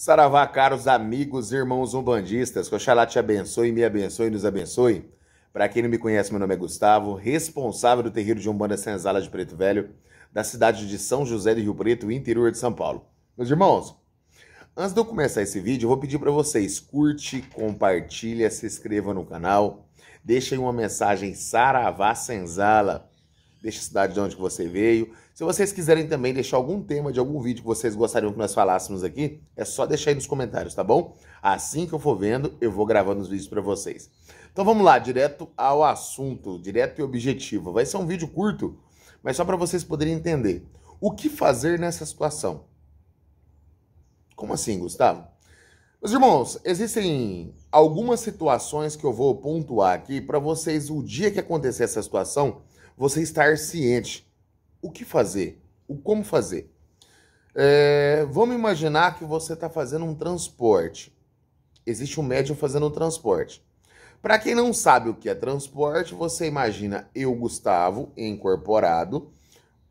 Saravá, caros amigos, irmãos umbandistas, que Oxalá te abençoe, me abençoe e nos abençoe. Para quem não me conhece, meu nome é Gustavo, responsável do terreiro de Umbanda Senzala de Preto Velho, da cidade de São José do Rio Preto, interior de São Paulo. Meus irmãos, antes de eu começar esse vídeo, eu vou pedir para vocês, curte, compartilha, se inscreva no canal, deixem uma mensagem Saravá Senzala deixa a cidade de onde você veio. Se vocês quiserem também deixar algum tema de algum vídeo que vocês gostariam que nós falássemos aqui, é só deixar aí nos comentários, tá bom? Assim que eu for vendo, eu vou gravando os vídeos para vocês. Então vamos lá, direto ao assunto, direto e objetivo. Vai ser um vídeo curto, mas só para vocês poderem entender. O que fazer nessa situação? Como assim, Gustavo? Meus irmãos, existem algumas situações que eu vou pontuar aqui para vocês, o dia que acontecer essa situação, você estar ciente. O que fazer? O como fazer? É, vamos imaginar que você está fazendo um transporte. Existe um médium fazendo um transporte. Para quem não sabe o que é transporte, você imagina eu, Gustavo, incorporado,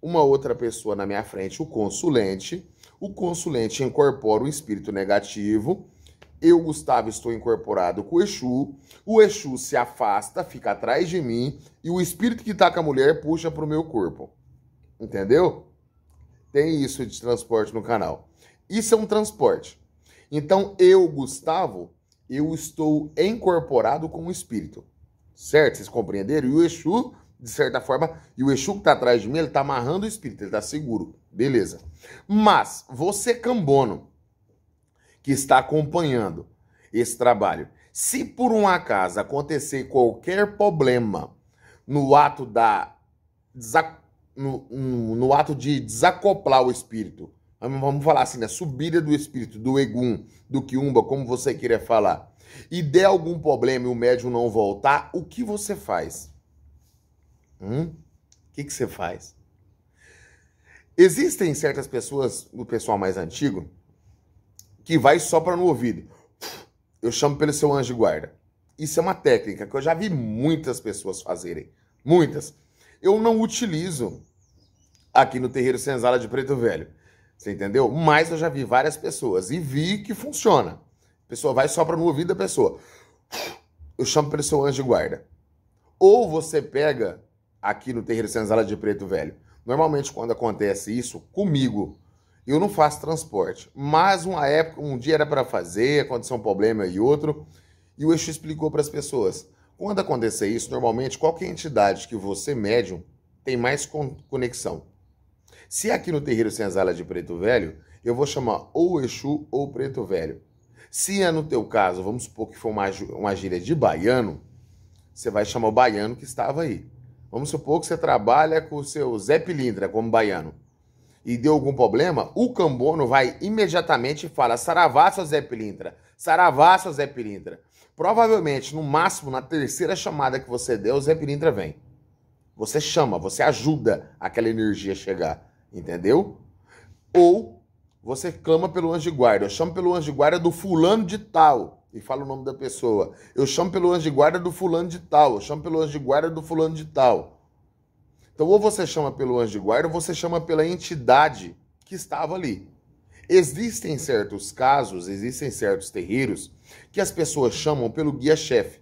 uma outra pessoa na minha frente, o consulente. O consulente incorpora o espírito negativo eu, Gustavo, estou incorporado com o Exu. O Exu se afasta, fica atrás de mim. E o espírito que está com a mulher puxa para o meu corpo. Entendeu? Tem isso de transporte no canal. Isso é um transporte. Então, eu, Gustavo, eu estou incorporado com o espírito. Certo? Vocês compreenderam? E o Exu, de certa forma, e o Exu que está atrás de mim, ele está amarrando o espírito, ele está seguro. Beleza. Mas, você, cambono que está acompanhando esse trabalho. Se por um acaso acontecer qualquer problema no ato da no, no, no, ato de desacoplar o espírito, vamos falar assim, na né? subida do espírito, do egum, do quiumba, como você queria falar, e der algum problema e o médium não voltar, o que você faz? Hum? O que, que você faz? Existem certas pessoas, o pessoal mais antigo, que vai só para no ouvido. Eu chamo pelo seu anjo guarda. Isso é uma técnica que eu já vi muitas pessoas fazerem. Muitas. Eu não utilizo aqui no Terreiro Senzala de Preto Velho. Você entendeu? Mas eu já vi várias pessoas e vi que funciona. A pessoa vai só para no ouvido da pessoa. Eu chamo pelo seu anjo guarda. Ou você pega aqui no Terreiro Senzala de Preto Velho. Normalmente quando acontece isso comigo, eu não faço transporte, mas uma época, um dia era para fazer, aconteceu um problema e outro, e o Exu explicou para as pessoas. Quando acontecer isso, normalmente qualquer entidade que você médium tem mais con conexão. Se é aqui no terreiro Senzala de Preto Velho, eu vou chamar ou Exu ou Preto Velho. Se é no teu caso, vamos supor que for uma, uma gíria de baiano, você vai chamar o baiano que estava aí. Vamos supor que você trabalha com o seu Zé Pilindra como baiano e deu algum problema, o Cambono vai imediatamente e fala: Saravá, seu Zé Pilintra, Saravá, seu Zé Pilintra. Provavelmente, no máximo, na terceira chamada que você deu, o Zé Pilintra vem. Você chama, você ajuda aquela energia a chegar, entendeu? Ou você clama pelo anjo de guarda. Eu chamo pelo anjo de guarda do fulano de tal e fala o nome da pessoa. Eu chamo pelo anjo de guarda do fulano de tal. Eu chamo pelo anjo de guarda do fulano de tal. Então, ou você chama pelo anjo de guarda, ou você chama pela entidade que estava ali. Existem certos casos, existem certos terreiros que as pessoas chamam pelo guia-chefe.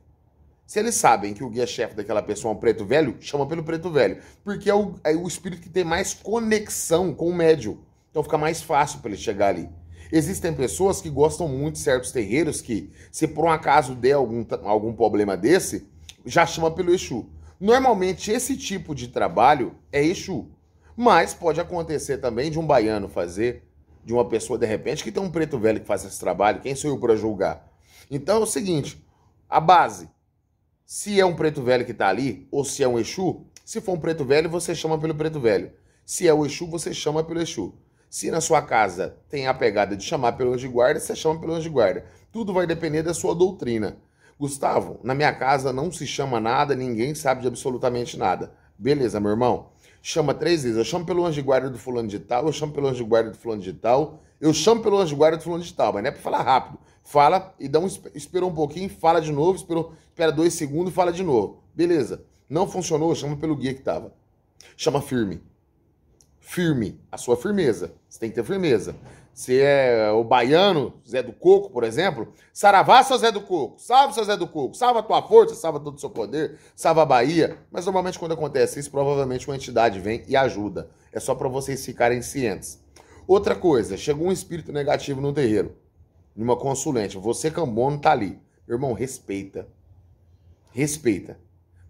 Se eles sabem que o guia-chefe daquela pessoa é um preto velho, chama pelo preto velho, porque é o, é o espírito que tem mais conexão com o médium. Então fica mais fácil para ele chegar ali. Existem pessoas que gostam muito de certos terreiros que, se por um acaso der algum, algum problema desse, já chama pelo Exu. Normalmente esse tipo de trabalho é Exu, mas pode acontecer também de um baiano fazer, de uma pessoa de repente que tem um preto velho que faz esse trabalho, quem sou eu para julgar? Então é o seguinte, a base, se é um preto velho que está ali ou se é um Exu, se for um preto velho, você chama pelo preto velho. Se é o Exu, você chama pelo Exu. Se na sua casa tem a pegada de chamar pelo anjo de guarda, você chama pelo anjo de guarda. Tudo vai depender da sua doutrina. Gustavo, na minha casa não se chama nada, ninguém sabe de absolutamente nada. Beleza, meu irmão? Chama três vezes. Eu chamo pelo anjo de guarda do fulano de tal, eu chamo pelo anjo de guarda do fulano de tal, eu chamo pelo anjo de guarda do fulano de tal, mas não é pra falar rápido. Fala e dá um, espera um pouquinho, fala de novo, espera, espera dois segundos, fala de novo. Beleza. Não funcionou, chama pelo guia que tava. Chama firme. Firme. A sua firmeza. Você tem que ter firmeza se é o baiano, Zé do Coco, por exemplo, saravá, seu Zé do Coco, salve, seu Zé do Coco, salva a tua força, salva todo o seu poder, salva a Bahia. Mas normalmente quando acontece isso, provavelmente uma entidade vem e ajuda. É só para vocês ficarem cientes. Outra coisa, chegou um espírito negativo no terreiro, numa consulente, você cambono tá ali. Irmão, respeita. Respeita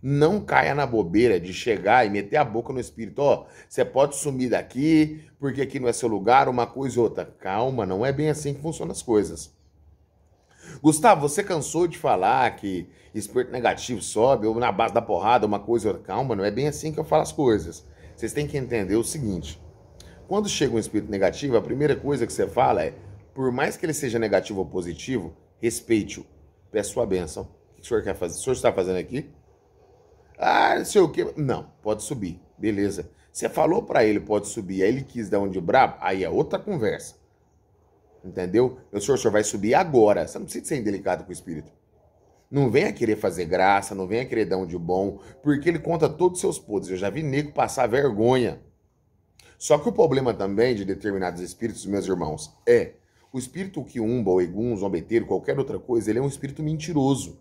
não caia na bobeira de chegar e meter a boca no espírito. Ó, oh, você pode sumir daqui, porque aqui não é seu lugar, uma coisa e outra. Calma, não é bem assim que funcionam as coisas. Gustavo, você cansou de falar que espírito negativo sobe, ou na base da porrada, uma coisa e outra. Calma, não é bem assim que eu falo as coisas. Vocês têm que entender o seguinte: quando chega um espírito negativo, a primeira coisa que você fala é, por mais que ele seja negativo ou positivo, respeite-o. Peço sua bênção. O que o senhor quer fazer? O senhor está fazendo aqui? Ah, não sei o quê. Não, pode subir. Beleza. Você falou para ele, pode subir, aí ele quis dar um de brabo, aí é outra conversa. Entendeu? Meu senhor, o senhor vai subir agora. Você não precisa ser indelicado com o espírito. Não venha querer fazer graça, não venha querer dar um de bom, porque ele conta todos os seus podres. Eu já vi nego passar vergonha. Só que o problema também de determinados espíritos, meus irmãos, é o espírito que umba, ou egum, zombeteiro, qualquer outra coisa, ele é um espírito mentiroso.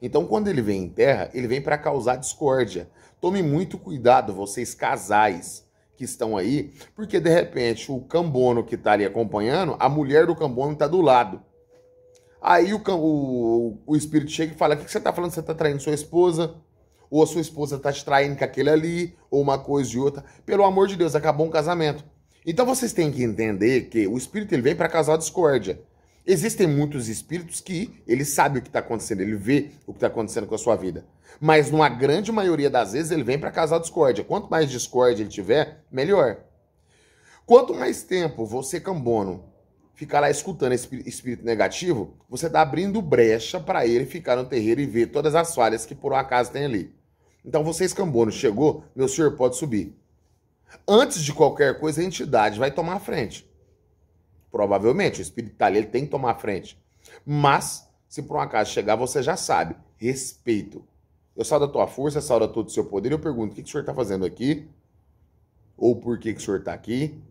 Então, quando ele vem em terra, ele vem para causar discórdia. Tome muito cuidado, vocês casais que estão aí, porque de repente o cambono que está ali acompanhando, a mulher do cambono está do lado. Aí o, o, o espírito chega e fala: O que, que você está falando? Você está traindo sua esposa? Ou a sua esposa está te traindo com aquele ali? Ou uma coisa e outra? Pelo amor de Deus, acabou um casamento. Então vocês têm que entender que o espírito ele vem para causar discórdia. Existem muitos espíritos que ele sabe o que está acontecendo, ele vê o que está acontecendo com a sua vida. Mas numa grande maioria das vezes ele vem para casar discórdia. Quanto mais discórdia ele tiver, melhor. Quanto mais tempo você, cambono, ficar lá escutando esse espírito negativo, você está abrindo brecha para ele ficar no terreiro e ver todas as falhas que por um acaso tem ali. Então você, escambono, chegou, meu senhor pode subir. Antes de qualquer coisa, a entidade vai tomar a frente. Provavelmente, o espírito está ali, ele tem que tomar frente. Mas, se por um acaso chegar, você já sabe. Respeito. Eu saúdo da tua força, salvo da todo o seu poder. Eu pergunto, o que, que o senhor está fazendo aqui? Ou por que, que o senhor está aqui?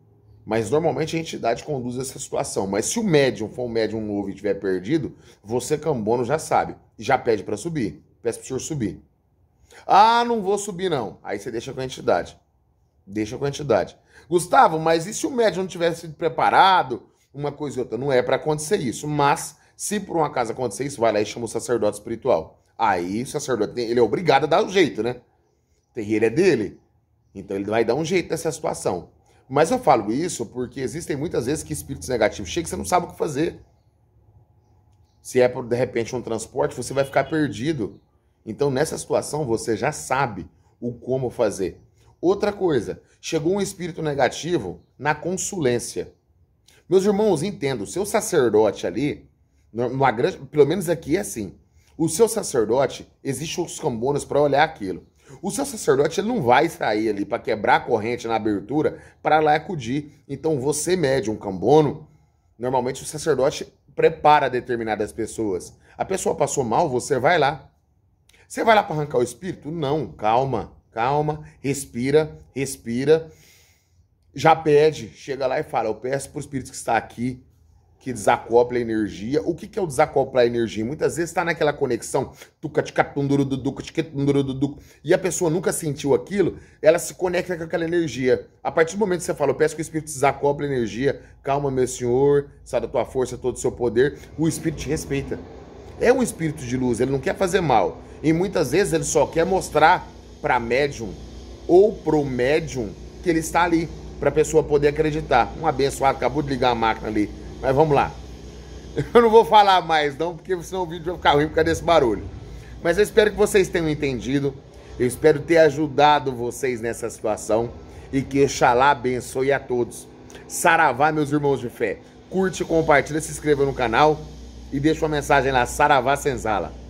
Mas normalmente a entidade conduz essa situação. Mas se o médium for um médium novo e estiver perdido, você, cambono, já sabe. E já pede para subir. Peço para o senhor subir. Ah, não vou subir não. Aí você deixa com a entidade. Deixa com a entidade. Gustavo, mas e se o médium não tivesse sido preparado? uma coisa e outra. Não é para acontecer isso, mas se por um acaso acontecer isso, vai lá e chama o sacerdote espiritual. Aí o sacerdote ele é obrigado a dar um jeito, né? O terreiro é dele. Então ele vai dar um jeito nessa situação. Mas eu falo isso porque existem muitas vezes que espíritos negativos chegam e você não sabe o que fazer. Se é por, de repente um transporte, você vai ficar perdido. Então nessa situação você já sabe o como fazer. Outra coisa, chegou um espírito negativo na consulência. Meus irmãos, entendo, o seu sacerdote ali, numa grande, pelo menos aqui é assim. O seu sacerdote, existe os cambonas para olhar aquilo. O seu sacerdote ele não vai sair ali para quebrar a corrente na abertura para lá acudir. Então você mede um cambono, normalmente o sacerdote prepara determinadas pessoas. A pessoa passou mal, você vai lá. Você vai lá para arrancar o espírito? Não, calma, calma, respira, respira já pede, chega lá e fala: Eu peço para o espírito que está aqui que desacopla a energia. O que, que é o desacoplar a energia? Muitas vezes está naquela conexão e a pessoa nunca sentiu aquilo, ela se conecta com aquela energia. A partir do momento que você fala, eu peço que o Espírito desacople a energia, calma, meu senhor, sai da tua força, todo o seu poder, o Espírito te respeita. É um espírito de luz, ele não quer fazer mal. E muitas vezes ele só quer mostrar para médium ou pro médium que ele está ali para a pessoa poder acreditar. Um abençoado, acabou de ligar a máquina ali. Mas vamos lá. Eu não vou falar mais, não, porque senão o vídeo vai ficar ruim por causa desse barulho. Mas eu espero que vocês tenham entendido. Eu espero ter ajudado vocês nessa situação. E que Exalá abençoe a todos. Saravá, meus irmãos de fé. Curte, compartilha, se inscreva no canal. E deixa uma mensagem lá, Saravá Senzala.